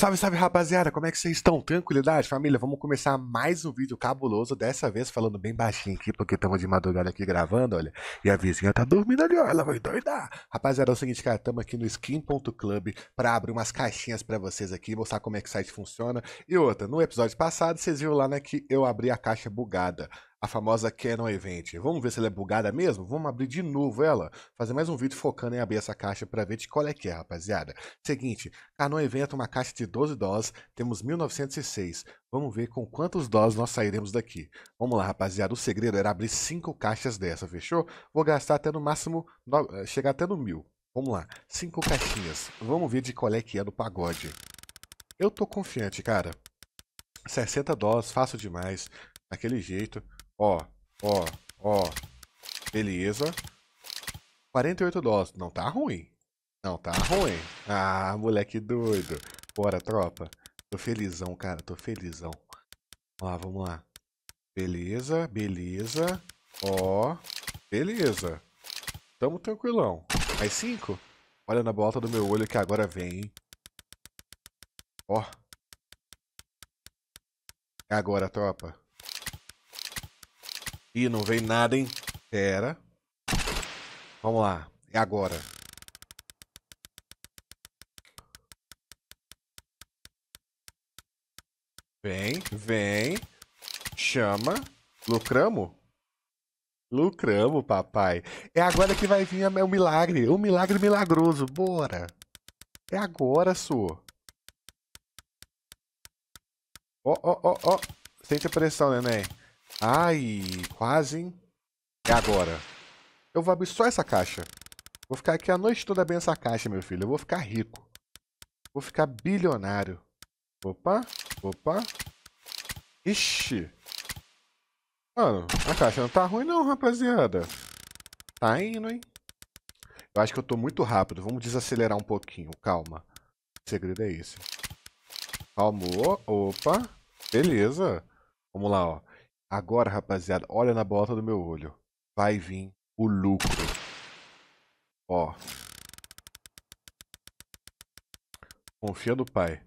Salve, salve rapaziada, como é que vocês estão? Tranquilidade, família? Vamos começar mais um vídeo cabuloso, dessa vez falando bem baixinho aqui, porque estamos de madrugada aqui gravando, olha, e a vizinha tá dormindo ali, ó, ela vai doidar. Rapaziada, é o seguinte, cara, estamos aqui no skin.club para abrir umas caixinhas para vocês aqui, mostrar como é que o site funciona. E outra, no episódio passado, vocês viram lá, né, que eu abri a caixa bugada a famosa Canon Event. Vamos ver se ela é bugada mesmo? Vamos abrir de novo ela, fazer mais um vídeo focando em abrir essa caixa para ver de qual é que é, rapaziada. Seguinte, Canon Event é uma caixa de 12 dólares. temos 1906. Vamos ver com quantos dólares nós sairemos daqui. Vamos lá, rapaziada, o segredo era abrir 5 caixas dessa, fechou? Vou gastar até no máximo, no... Eh, chegar até no mil. Vamos lá, 5 caixinhas. Vamos ver de qual é que é do pagode. Eu tô confiante, cara. 60 dólares, fácil demais, daquele jeito. Ó, ó, ó. Beleza. 48 doses. Não tá ruim. Não tá ruim. Ah, moleque doido. Bora, tropa. Tô felizão, cara. Tô felizão. Vamos lá, vamos lá. Beleza, beleza. Ó, beleza. Tamo tranquilão. Mais cinco? Olha na volta do meu olho que agora vem, hein? Ó. É agora, tropa. Ih, não veio nada, hein? Pera. Vamos lá. É agora. Vem, vem. Chama. Lucramos? Lucramos, papai. É agora que vai vir é o milagre. O milagre milagroso. Bora. É agora, su. Ó, ó, ó, ó. Sente a pressão, neném. Ai, quase, hein? É agora. Eu vou abrir só essa caixa. Vou ficar aqui a noite toda abrindo essa caixa, meu filho. Eu vou ficar rico. Vou ficar bilionário. Opa, opa. Ixi. Mano, a caixa não tá ruim não, rapaziada. Tá indo, hein? Eu acho que eu tô muito rápido. Vamos desacelerar um pouquinho, calma. O segredo é esse. Calmou. Opa. Beleza. Vamos lá, ó. Agora, rapaziada, olha na bota do meu olho. Vai vir o lucro. Ó. Confia no pai.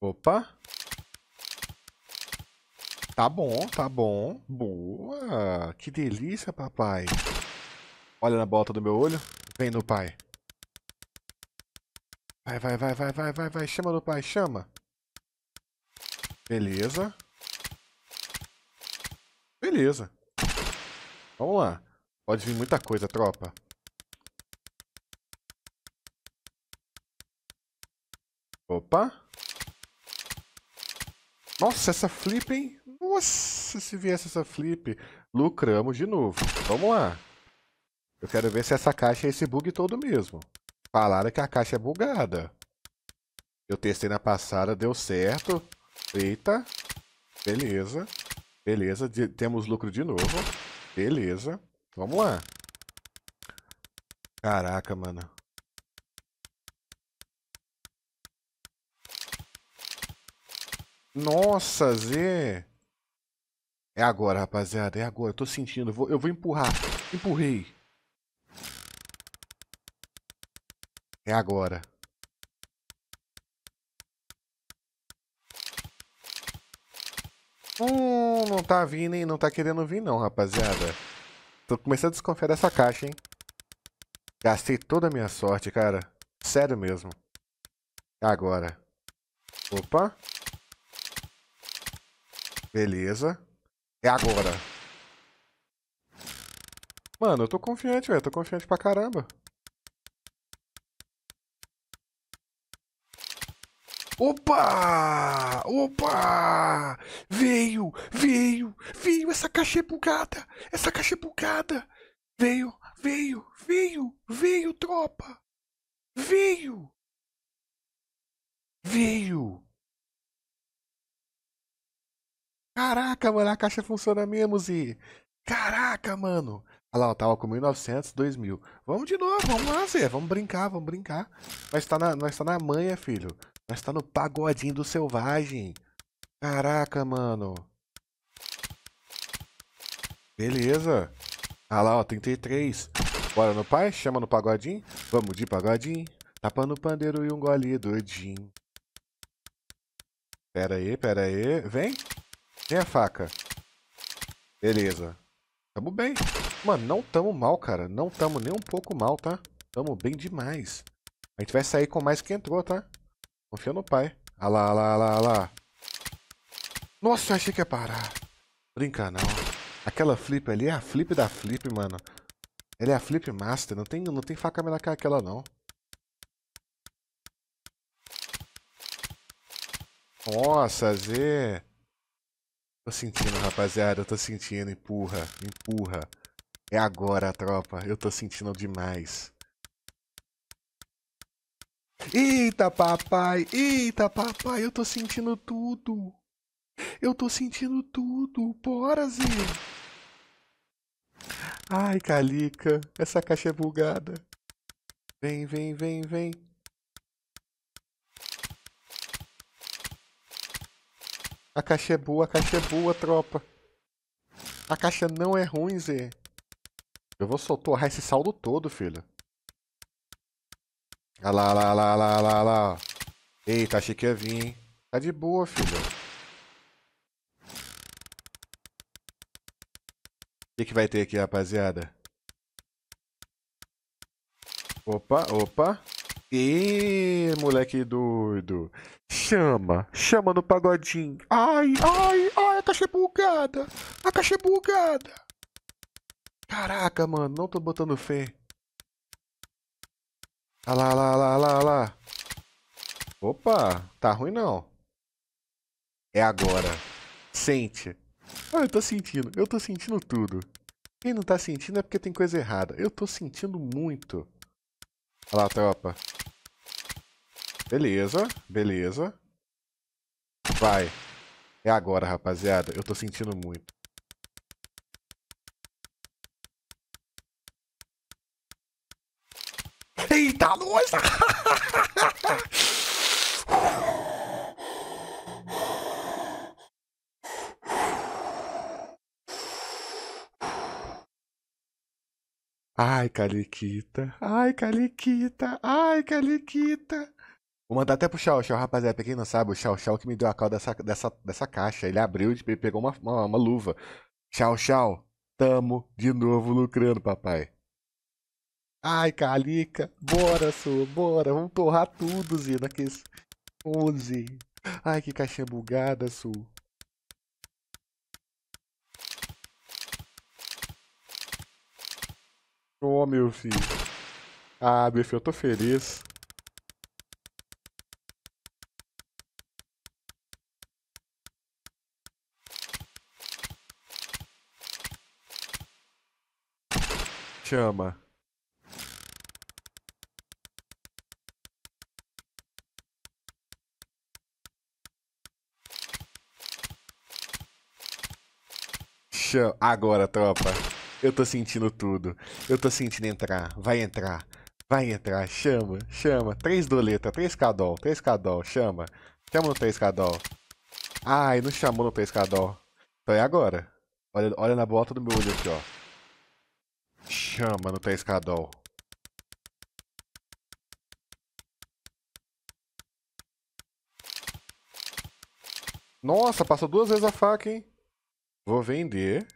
Opa. Tá bom, tá bom. Boa. Que delícia, papai. Olha na bota do meu olho. Vem no pai. Vai, vai, vai, vai, vai, vai, vai. Chama no pai, chama. Beleza. Beleza. Vamos lá. Pode vir muita coisa, tropa. Opa. Nossa, essa flip, hein? Nossa, se viesse essa flip, lucramos de novo. Vamos lá. Eu quero ver se essa caixa é esse bug todo mesmo. Falaram que a caixa é bugada. Eu testei na passada, deu certo. Eita. Beleza. Beleza, de, temos lucro de novo. Beleza. Vamos lá. Caraca, mano. Nossa, Zé. É agora, rapaziada. É agora. Eu tô sentindo. Eu vou, eu vou empurrar. Empurrei. É agora. Hum, não tá vindo, hein? Não tá querendo vir não, rapaziada. Tô começando a desconfiar dessa caixa, hein? Gastei toda a minha sorte, cara. Sério mesmo. Agora. Opa. Beleza. É agora. Mano, eu tô confiante, velho. Tô confiante pra caramba. Opa! Opa! Veio! Veio! Veio! Essa caixa é bugada! Essa caixa é bugada! Veio! Veio! Veio! Veio, tropa! Veio! Veio! Caraca, mano, a caixa funciona mesmo, Z! Caraca, mano! Olha lá, eu tava com 1900, 2000. Vamos de novo, vamos lá, Zé. Vamos brincar, vamos brincar. Nós tá na, nós tá na manha, filho. Nós tá no pagodinho do selvagem. Caraca, mano. Beleza. Ah lá, ó, 33. Bora no pai? Chama no pagodinho? Vamos de pagodinho. Tapando o pandeiro e um gole do gin. Pera aí, pera aí. Vem. Vem a faca. Beleza. Tamo bem. Mano, não tamo mal, cara. Não tamo nem um pouco mal, tá? Tamo bem demais. A gente vai sair com mais que entrou, tá? Confia no pai. Ah lá, ah lá, lá, lá. Nossa, eu achei que ia parar. Brinca não. Aquela flip ali é a flip da flip, mano. Ela é a flip master. Não tem, não tem faca melhor que aquela, não. Nossa, Zé. Tô sentindo, rapaziada. Eu tô sentindo. Empurra, empurra. É agora, tropa. Eu tô sentindo demais. Eita, papai! Eita, papai! Eu tô sentindo tudo! Eu tô sentindo tudo! Bora, Zé! Ai, Calica, essa caixa é bugada. Vem, vem, vem, vem. A caixa é boa, a caixa é boa, tropa. A caixa não é ruim, Zé. Eu vou soltar esse saldo todo, filho. Olha lá, olha lá, olha lá, olha lá. Eita, achei que ia vir, hein? Tá de boa, filho. O que, que vai ter aqui, rapaziada? Opa, opa. E moleque doido. Chama, chama no pagodinho. Ai, ai, ai, a caixa é bugada. A caixa é bugada. Caraca, mano, não tô botando fé. Olha lá, lá, lá, lá, lá. Opa, tá ruim não. É agora. Sente. Ah, eu tô sentindo, eu tô sentindo tudo. Quem não tá sentindo é porque tem coisa errada. Eu tô sentindo muito. Olha lá, tropa. Beleza, beleza. Vai. É agora, rapaziada. Eu tô sentindo muito. Eita, nossa! Ai, Caliquita. Ai, Caliquita. Ai, Caliquita. Vou mandar até pro Chau Chau, rapaziada. Pra quem não sabe, o Chau Chau que me deu a calda dessa, dessa, dessa caixa. Ele abriu e pegou uma, uma, uma luva. Chau Chau, tamo de novo lucrando, papai. Ai, Calica, bora, su, bora, vamos torrar tudo, Zina, que isso... 11. Ai, que caixinha bugada, Su. oh, meu filho. Ah, meu filho, eu tô feliz. Chama. chão. Agora, tropa. Eu tô sentindo tudo. Eu tô sentindo entrar. Vai entrar. Vai entrar. Chama, chama. Três doleta, três cadol, três cadol. Chama. Chama no três cadol. Ai, não chamou no três cadol. Então é agora. Olha, olha na bota do meu olho aqui, ó. Chama no três cadol. Nossa, passou duas vezes a faca, hein? Vou vender.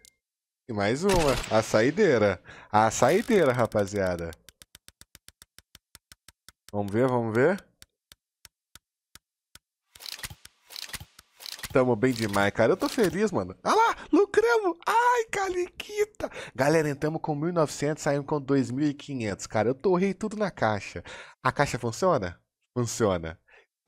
E mais uma. A saideira. A saideira, rapaziada. Vamos ver, vamos ver. Tamo bem demais, cara. Eu tô feliz, mano. Ah lá, lucramos. Ai, caliquita. Galera, entramos com 1.900, saímos com 2.500, cara. Eu torrei tudo na caixa. A caixa funciona? Funciona.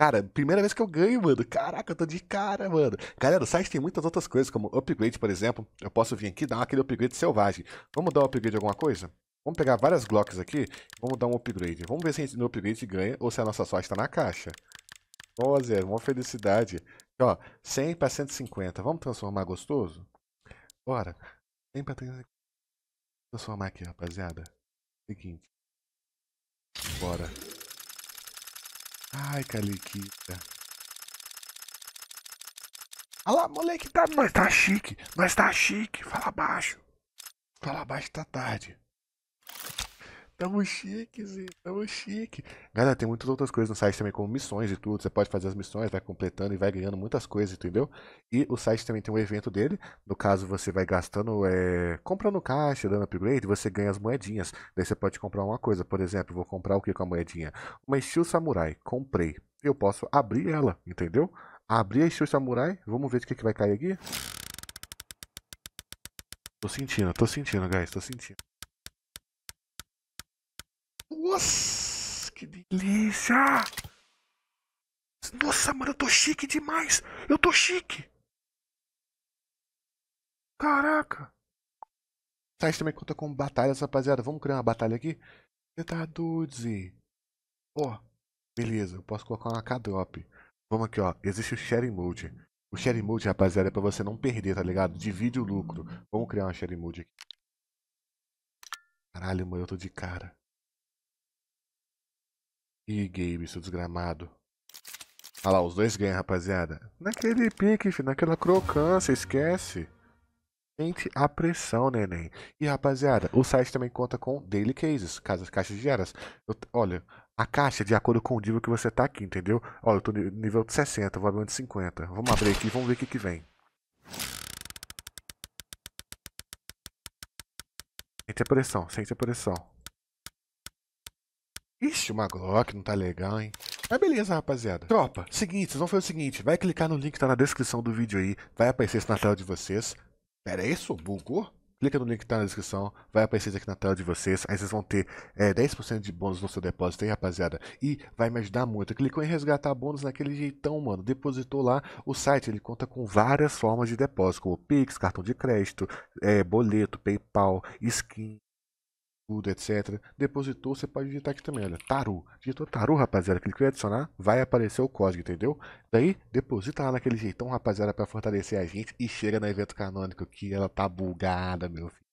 Cara, primeira vez que eu ganho, mano. Caraca, eu tô de cara, mano. Galera, o site tem muitas outras coisas, como upgrade, por exemplo. Eu posso vir aqui e dar aquele upgrade selvagem. Vamos dar um upgrade de alguma coisa? Vamos pegar várias blocos aqui, vamos dar um upgrade. Vamos ver se a gente, no upgrade ganha ou se a nossa sorte tá na caixa. Ó, Zé, uma felicidade. Ó, 100 para 150. Vamos transformar gostoso? Bora. 100 para 150. Transformar aqui, rapaziada. Seguinte. Bora. Ai, Caliquita. Olha lá, moleque, tá, nós tá chique, nós tá chique, fala baixo. Fala baixo, tá tarde. Tamo chique, Zé. Tamo chique. Galera, tem muitas outras coisas no site também, como missões e tudo. Você pode fazer as missões, vai completando e vai ganhando muitas coisas, entendeu? E o site também tem um evento dele. No caso, você vai gastando, é, comprando caixa, dando upgrade, você ganha as moedinhas. Daí você pode comprar uma coisa. Por exemplo, vou comprar o que com a moedinha? Uma Steel Samurai. Comprei. Eu posso abrir ela, entendeu? Abrir a Steel Samurai. Vamos ver o que, que vai cair aqui. Tô sentindo, tô sentindo, guys. Tô sentindo. Nossa, que delícia! Nossa, mano, eu tô chique demais! Eu tô chique! Caraca! Tá, Site também conta com batalhas, rapaziada. Vamos criar uma batalha aqui? Você tá doze. Ó, beleza, eu posso colocar uma K-drop. Vamos aqui, ó. Existe o sharing Mode. O sharing Mode, rapaziada, é pra você não perder, tá ligado? Divide o lucro. Vamos criar uma sharing Mode aqui. Caralho, mano, eu tô de cara. E Gabe, seu desgramado. Olha lá, os dois ganham, rapaziada. Naquele pique, filho, naquela crocância, esquece. Sente a pressão, neném. E, rapaziada, o site também conta com daily cases, casas, caixas diárias. Eu, olha, a caixa é de acordo com o nível que você tá aqui, entendeu? Olha, eu tô no nível 60, vou abrir um de 50. Vamos abrir aqui, vamos ver o que que vem. Sente a pressão, sente a pressão. Ixi, uma Glock, não tá legal, hein? Mas beleza, rapaziada. Tropa, seguinte, vocês vão fazer o seguinte. Vai clicar no link que tá na descrição do vídeo aí. Vai aparecer isso na tela de vocês. Pera, é isso? Bugou? clica no link que tá na descrição, vai aparecer aqui na tela de vocês, aí vocês vão ter é, 10% de bônus no seu depósito aí, rapaziada, e vai me ajudar muito. Clicou em resgatar bônus naquele jeitão, mano, depositou lá, o site ele conta com várias formas de depósito, como Pix, cartão de crédito, é, boleto, Paypal, skin, tudo, etc. Depositou, você pode digitar aqui também, olha, Taru. Digitou Taru, rapaziada, clicou em adicionar, vai aparecer o código, entendeu? Daí, deposita lá naquele jeitão, rapaziada, para fortalecer a gente e chega no evento canônico que ela tá bugada, meu filho.